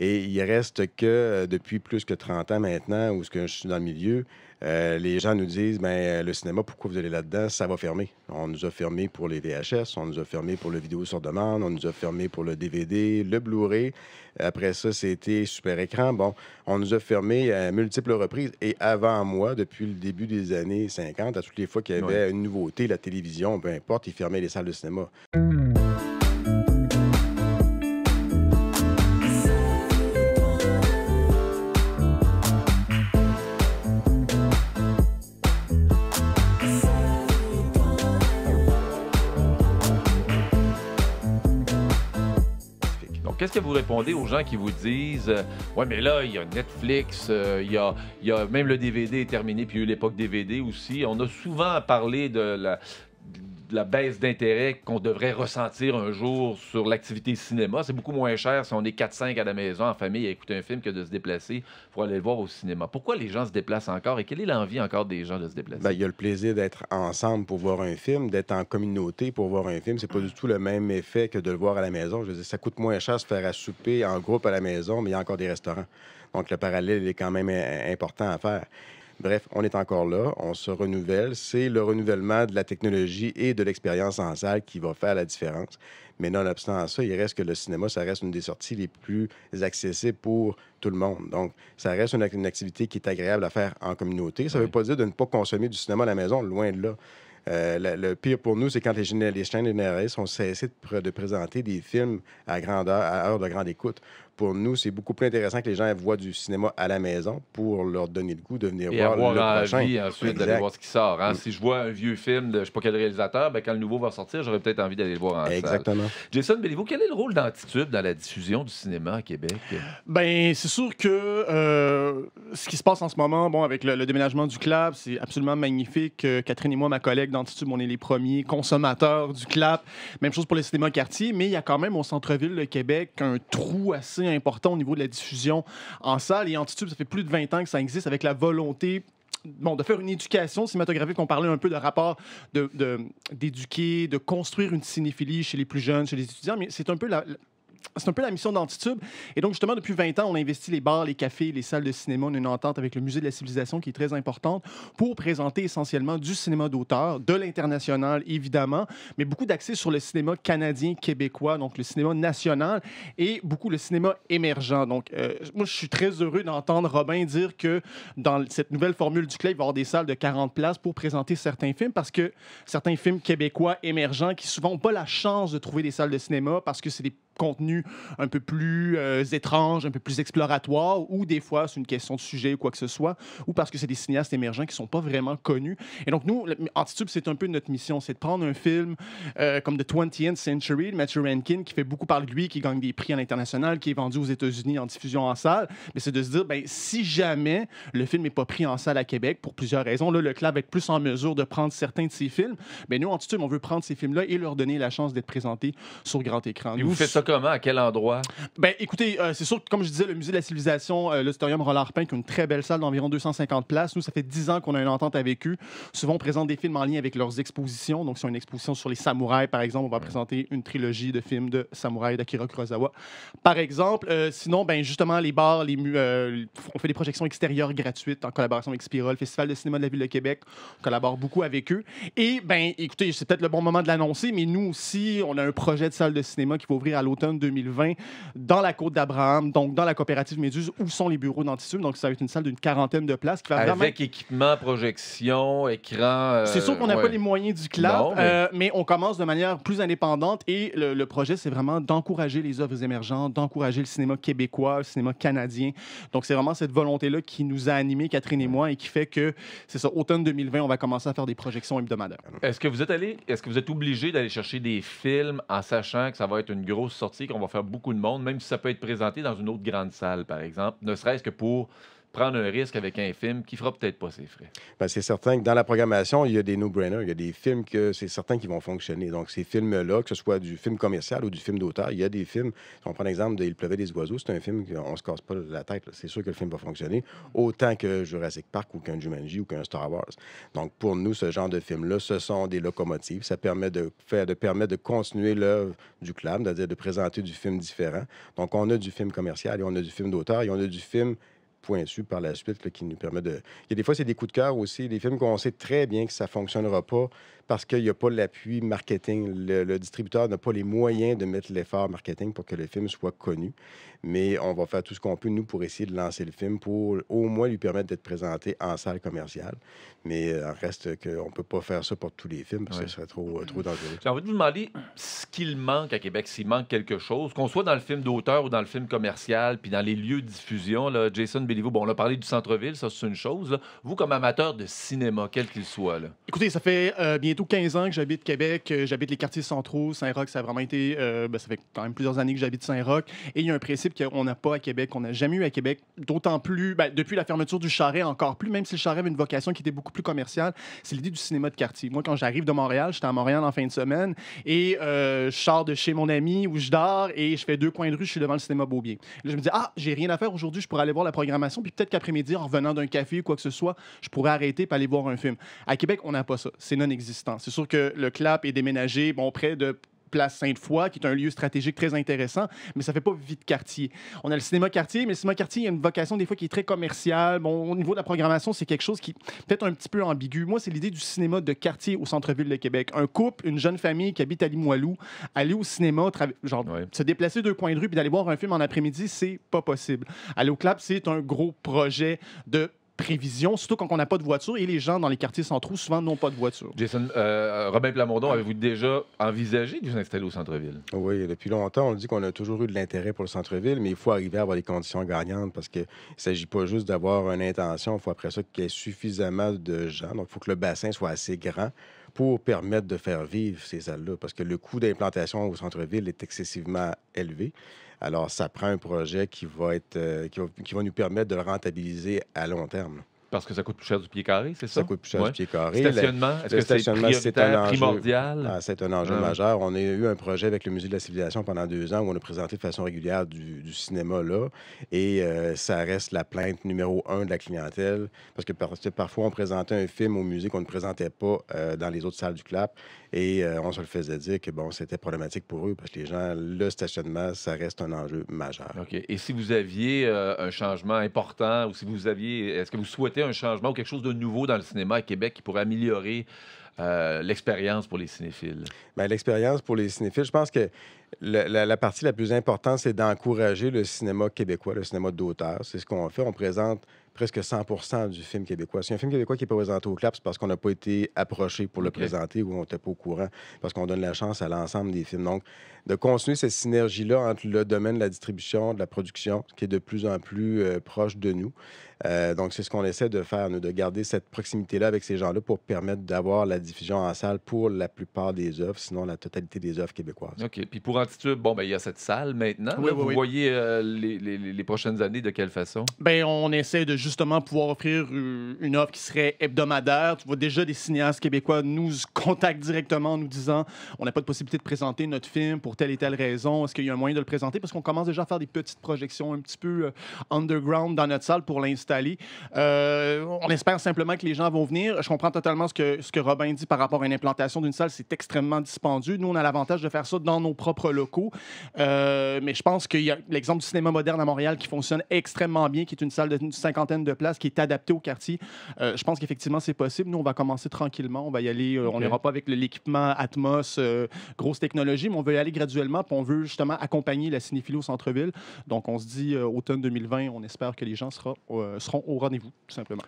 Et il reste que euh, depuis plus que 30 ans maintenant, où je suis dans le milieu, euh, les gens nous disent ben euh, le cinéma, pourquoi vous allez là-dedans Ça va fermer. On nous a fermé pour les VHS, on nous a fermé pour le vidéo sur demande, on nous a fermé pour le DVD, le Blu-ray. Après ça, c'était super écran. Bon, on nous a fermé à multiples reprises. Et avant moi, depuis le début des années 50, à toutes les fois qu'il y avait une nouveauté, la télévision, peu importe, ils fermaient les salles de cinéma. Qu'est-ce que vous répondez aux gens qui vous disent euh, Ouais, mais là, il y a Netflix, euh, il, y a, y a même le DVD est terminé, puis il y a eu l'époque DVD aussi. On a souvent parlé de la, la baisse d'intérêt qu'on devrait ressentir un jour sur l'activité cinéma. C'est beaucoup moins cher si on est 4-5 à la maison en famille à écouter un film que de se déplacer pour aller le voir au cinéma. Pourquoi les gens se déplacent encore et quelle est l'envie encore des gens de se déplacer? Ben, il y a le plaisir d'être ensemble pour voir un film, d'être en communauté pour voir un film. C'est pas du tout le même effet que de le voir à la maison. Je veux dire, ça coûte moins cher se faire à souper en groupe à la maison, mais il y a encore des restaurants. Donc, le parallèle est quand même important à faire. Bref, on est encore là, on se renouvelle. C'est le renouvellement de la technologie et de l'expérience en salle qui va faire la différence. Mais nonobstant ça, il reste que le cinéma, ça reste une des sorties les plus accessibles pour tout le monde. Donc, ça reste une, activité qui est agréable à faire en communauté. Ça ne veut pas dire de ne pas consommer du cinéma à la maison, loin de là. Euh, le, pire pour nous, c'est quand les, chaînes généralistes ont cessé de, présenter des films à grandeur, à heure de grande écoute. Pour nous, c'est beaucoup plus intéressant que les gens voient du cinéma à la maison pour leur donner le goût de venir voir le ensuite d'aller voir ce qui sort. Hein. Mm. Si je vois un vieux film de je sais pas quel réalisateur, ben, quand le nouveau va sortir, j'aurais peut-être envie d'aller le voir en Exactement. Salle. Jason Béliveau, quel est le rôle d'Antitude dans la diffusion du cinéma à Québec? Ben, c'est sûr que euh, ce qui se passe en ce moment, bon, avec le, déménagement du club, c'est absolument magnifique. Euh, Catherine et moi, ma collègue, on est les premiers consommateurs du clap. Même chose pour le cinéma quartier, mais il y a quand même au centre-ville de Québec un trou assez important au niveau de la diffusion en salle. Et Antitube, ça fait plus de 20 ans que ça existe avec la volonté Bon, de faire une éducation cinématographique. On parlait un peu de rapport d'éduquer, de, de, construire une cinéphilie chez les plus jeunes, chez les étudiants, mais c'est un peu la, c'est un peu la mission d'Antitube. Et donc, justement, depuis 20 ans, on investit les bars, les cafés, les salles de cinéma. On a une entente avec le Musée de la civilisation qui est très importante pour présenter essentiellement du cinéma d'auteur, de l'international, évidemment, mais beaucoup d'accès sur le cinéma canadien, québécois, donc le cinéma national et beaucoup le cinéma émergent. Donc, euh, moi, je suis très heureux d'entendre Robin dire que dans cette nouvelle formule du Clé, il va y avoir des salles de 40 places pour présenter certains films parce que certains films québécois émergents qui souvent n'ont pas la chance de trouver des salles de cinéma parce que c'est des contenu un peu plus euh, étrange, un peu plus exploratoire, ou des fois c'est une question de sujet ou quoi que ce soit, ou parce que c'est des cinéastes émergents qui sont pas vraiment connus. Et donc nous, Antitube, c'est un peu notre mission, c'est de prendre un film euh, comme The 20th Century, de Matthew Rankin, qui fait beaucoup parler de lui, qui gagne des prix à l'international, qui est vendu aux États-Unis en diffusion en salle, mais c'est de se dire, ben, si jamais le film n'est pas pris en salle à Québec, pour plusieurs raisons, là, le club est plus en mesure de prendre certains de ses films, mais ben, nous, Antitube, on veut prendre ces films-là et leur donner la chance d'être présentés sur grand écran. Et vous faites ça comment? À quel endroit? Ben, écoutez, euh, c'est sûr que, comme je disais, le Musée de la civilisation, euh, Roland-Pinck, qui est une très belle salle d'environ 250 places. Nous, ça fait 10 ans qu'on a une entente avec eux. Souvent, on présente des films en lien avec leurs expositions. Donc, si on a une exposition sur les samouraïs, par exemple, on va présenter une trilogie de films de samouraïs d'Akira Kurosawa, par exemple. Euh, sinon, ben, justement, les bars, les euh, on fait des projections extérieures gratuites en collaboration avec le Festival de cinéma de la Ville de Québec. On collabore beaucoup avec eux. Et, ben, écoutez, c'est peut-être le bon moment de l'annoncer, mais nous aussi, on a un projet de salle de cinéma qui va ouvrir à l'automne l'automne 2020 dans la Côte d'Abraham, donc dans la coopérative Méduse, où sont les bureaux d'Antisul. Donc, ça va être une salle d'une quarantaine de places Avec équipement, projection, écran. Euh, c'est sûr qu'on n'a pas les moyens du club, euh, mais... on commence de manière plus indépendante et le, projet, c'est vraiment d'encourager les œuvres émergentes, d'encourager le cinéma québécois, le cinéma canadien. Donc, c'est vraiment cette volonté-là qui nous a animés, Catherine et moi, et qui fait que, c'est ça, automne 2020, on va commencer à faire des projections hebdomadaires. Est-ce que vous êtes allé, est-ce que vous êtes obligé d'aller chercher des films en sachant que ça va être une grosse qu'on va faire beaucoup de monde, même si ça peut être présenté dans une autre grande salle, par exemple, ne serait-ce que pour prendre un risque avec un film qui fera peut-être pas ses frais. Ben, c'est certain que dans la programmation, il y a des no no-brainer », il y a des films que c'est certain qu'ils vont fonctionner. Donc, ces films-là, que ce soit du film commercial ou du film d'auteur, il y a des films. Si on prend l'exemple de Il pleuvait des oiseaux, c'est un film qu'on se casse pas la tête. C'est sûr que le film va fonctionner autant que Jurassic Park ou qu'un Jumanji ou qu'un Star Wars. Donc, pour nous, ce genre de film-là, ce sont des locomotives. Ça permet de faire, de permettre de continuer l'œuvre du club, c'est-à-dire de présenter du film différent. Donc, on a du film commercial et on a du film d'auteur et on a du film par la suite qui nous permet de. Il y a des fois, c'est des coups de cœur aussi, des films qu'on sait très bien que ça ne fonctionnera pas parce qu'il n'y a pas l'appui marketing. Le, distributeur n'a pas les moyens de mettre l'effort marketing pour que le film soit connu. Mais on va faire tout ce qu'on peut, nous, pour essayer de lancer le film pour au moins lui permettre d'être présenté en salle commerciale. Mais il euh, reste qu'on ne peut pas faire ça pour tous les films parce que ce serait trop, euh, trop dangereux. J'ai envie de vous demander ce qu'il manque à Québec, s'il manque quelque chose, qu'on soit dans le film d'auteur ou dans le film commercial, puis dans les lieux de diffusion. Là, Jason Billy Bon, on a parlé du centre-ville, ça, c'est une chose. Vous, comme amateur de cinéma, quel qu'il soit, là. Écoutez, ça fait euh, bientôt 15 ans que j'habite Québec. Euh, j'habite les quartiers centraux. Saint-Roch, ça a vraiment été. Euh, ben, ça fait quand même plusieurs années que j'habite Saint-Roch. Et il y a un principe qu'on n'a pas à Québec, qu'on n'a jamais eu à Québec. D'autant plus, ben, depuis la fermeture du Charret, encore plus, même si le Charret avait une vocation qui était beaucoup plus commerciale, c'est l'idée du cinéma de quartier. Moi, quand j'arrive de Montréal, j'étais à Montréal en fin de semaine et je sors de chez mon ami où je dors et je fais deux coins de rue, je suis devant le cinéma Beaubier Là, je me dis, ah, j'ai rien à faire aujourd'hui, je pourrais aller voir la programmation puis peut-être qu'après-midi, en revenant d'un café ou quoi que ce soit, je pourrais arrêter et aller voir un film. À Québec, on n'a pas ça. C'est non existant. C'est sûr que le clap est déménagé, bon, près de Place Sainte-Foy, qui est un lieu stratégique très intéressant, mais ça fait pas vite quartier. On a le cinéma quartier, mais le cinéma quartier il y a une vocation des fois qui est très commerciale. Bon, au niveau de la programmation, c'est quelque chose qui peut-être un petit peu ambigu. Moi, c'est l'idée du cinéma de quartier au centre-ville de Québec. Un couple, une jeune famille qui habite à Limoilou, aller au cinéma, genre se déplacer deux coins de rue puis d'aller voir un film en après-midi, c'est pas possible. Aller au club, c'est un gros projet de prévision, surtout quand on n'a pas de voiture et les gens dans les quartiers centraux souvent n'ont pas de voiture. Jason, euh, euh, Robin Plamondon, avez-vous déjà envisagé de vous installer au centre-ville? Oui, depuis longtemps, on dit qu'on a toujours eu de l'intérêt pour le centre-ville, mais il faut arriver à avoir des conditions gagnantes parce qu'il ne s'agit pas juste d'avoir une intention, il faut après ça qu'il y ait suffisamment de gens. Donc, il faut que le bassin soit assez grand pour permettre de faire vivre ces ailes là parce que le coût d'implantation au centre-ville est excessivement élevé. Alors, ça prend un projet qui va, être, euh, qui va, qui va nous permettre de le rentabiliser à long terme. Parce que ça coûte plus cher du pied carré, c'est ça? Ça coûte plus cher du pied carré. Stationnement, est-ce que stationnement, c'est un enjeu, primordial? Ah, c'est un enjeu ah. majeur. On a eu un projet avec le Musée de la Civilisation pendant deux ans où on a présenté de façon régulière du, cinéma là. Et euh, ça reste la plainte numéro un de la clientèle. Parce que parfois, on présentait un film au musée qu'on ne présentait pas euh, dans les autres salles du CLAP. Et euh, on se le faisait dire que bon, c'était problématique pour eux parce que les gens, le stationnement, ça reste un enjeu majeur. OK. Et si vous aviez un changement important ou si vous aviez, est-ce que vous souhaitez un changement ou quelque chose de nouveau dans le cinéma à Québec qui pourrait améliorer euh, l'expérience pour les cinéphiles? Ben, l'expérience pour les cinéphiles, je pense que la, partie la plus importante, c'est d'encourager le cinéma québécois, le cinéma d'auteur. C'est ce qu'on fait. On présente presque 100 du film québécois. Si un film québécois qui est pas présenté au CLAP, c'est parce qu'on n'a pas été approché pour le présenter ou on n'était pas au courant, parce qu'on donne la chance à l'ensemble des films. Donc, de continuer cette synergie-là entre le domaine de la distribution, de la production, qui est de plus en plus euh, proche de nous. Euh, donc, c'est ce qu'on essaie de faire, nous, de garder cette proximité-là avec ces gens-là pour permettre d'avoir la diffusion en salle pour la plupart des œuvres, sinon la totalité des œuvres québécoises. OK. Puis pour Antitube, bon, ben, il y a cette salle maintenant. vous voyez euh, les, prochaines années de quelle façon? Bien, on essaie de justement pouvoir offrir une offre qui serait hebdomadaire. Tu vois, déjà, des cinéastes québécois nous contactent directement en nous disant on n'a pas de possibilité de présenter notre film pour telle et telle raison? Est-ce qu'il y a un moyen de le présenter? Parce qu'on commence déjà à faire des petites projections un petit peu euh, underground dans notre salle pour l'installer. Euh, on espère simplement que les gens vont venir. Je comprends totalement ce que, ce que Robin dit par rapport à une implantation d'une salle. C'est extrêmement dispendieux. Nous, on a l'avantage de faire ça dans nos propres locaux. Euh, mais je pense qu'il y a l'exemple du cinéma moderne à Montréal qui fonctionne extrêmement bien, qui est une salle d'une cinquantaine de places, qui est adaptée au quartier. je pense qu'effectivement, c'est possible. Nous, on va commencer tranquillement. On va y aller. On n'ira pas avec l'équipement Atmos, grosse technologie, mais on veut y aller on veut justement accompagner la cinéphilie au centre-ville. Donc, on se dit, euh, automne 2020, on espère que les gens euh, seront au rendez-vous, tout simplement.